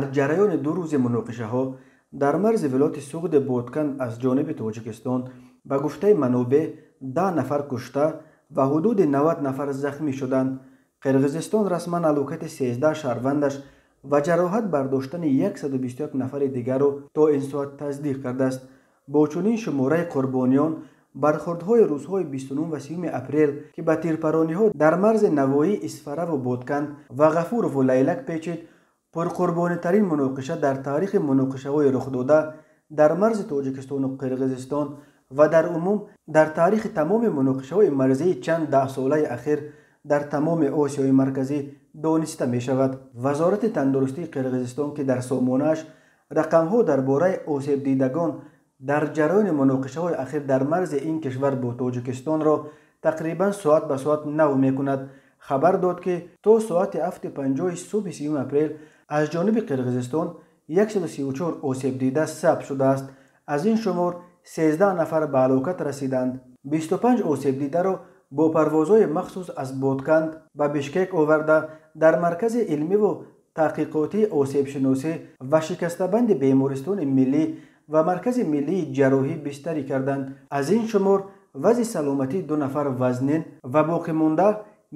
дар ҷараёни ду рӯзи муноқишаҳо дар марзи вилояти суғди боткан аз ҷониби тоҷикистон ба гуфтаи манобеъ да нафар кушта ва ҳудуди навад нафар захмӣ шуданд қирғизистон расман алокати сездаҳ шаҳрвандаш ва ҷароҳат бардоштани 121 нафари дигарро то ин соат тасдиқ кардааст бо чунин шумораи қурбониён бархӯрдҳои рӯзҳои 29 ва 30 апрел ки ба тирпарониҳо дар марзи навоии исфараву боткан ва ғафурову лайлак печид пурқурбонитарин муноқиша дар таърихи муноқишаҳои рухдода дар марзи тоҷикистону қирғизистон ва дар умум дар таърихи тамоми муноқишаҳои марзии чанд даҳсолаи ахир дар тамоми осиёи марказӣ дониста мешавад вазорати тандурустии қирғизистон ки дар сомонааш рақамҳо дар бораи осебдидагон дар ҷараёни муноқишаҳои ахир дар марзи ин кишвар бо тоҷикистонро тақрибан соат ба соат навъ мекунад хабар дод ки то соати 7 5 субҳи 3 апрел аз ҷониби қирғизистон 134 осеб дида сабт шудааст аз ин шумор 13 нафар ба ҳалокат расиданд 25 осеб дидаро бо парвозҳои махсус аз боткант ба бишкек оварда дар маркази илмиву таҳқиқоти осебшиносӣ ва шикастабанди бемористони миллӣ ва маркази миллии ҷарроҳӣ бистарӣ карданд аз ин шумор вазъи саломатии ду нафар вазнин ва боқимонда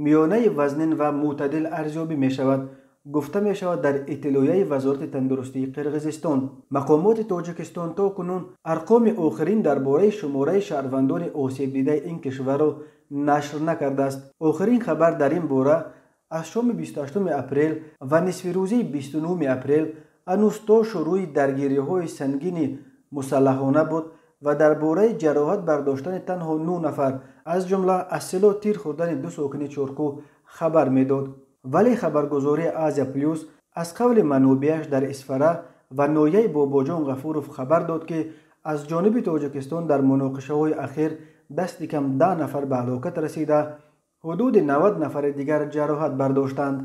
миёнаи вазнин ва мӯътадил арзёбӣ мешавад гуфта мешавад дар иттилояи вазорати тандурустии қирғизистон мақомоти тоҷикистон то кунун арқоми охирин дар бораи шумораи шаҳрвандони осебдидаи ин кишварро нашр накардааст охирин хабар дар ин бора аз шоми 28 апрел ва нисфирӯзии 29 апрел ҳанӯз то шурӯи даргириҳои сангини мусаллаҳона буд ва дар бораи ҷароҳат бардоштани танҳо нӯ нафар аз ҷумла аз силоҳ тир хӯрдани ду сокини чорку хабар медод вале хабаргузории азия плюс аз қавли манобиаш дар исфара ва ноҳияи бобоҷон ғафуров хабар дод ки аз ҷониби тоҷикистон дар муноқишаҳои ахир дасти кам даҳ нафар ба ҳалокат расида ҳудуди навад нафари дигар ҷароҳат бардоштанд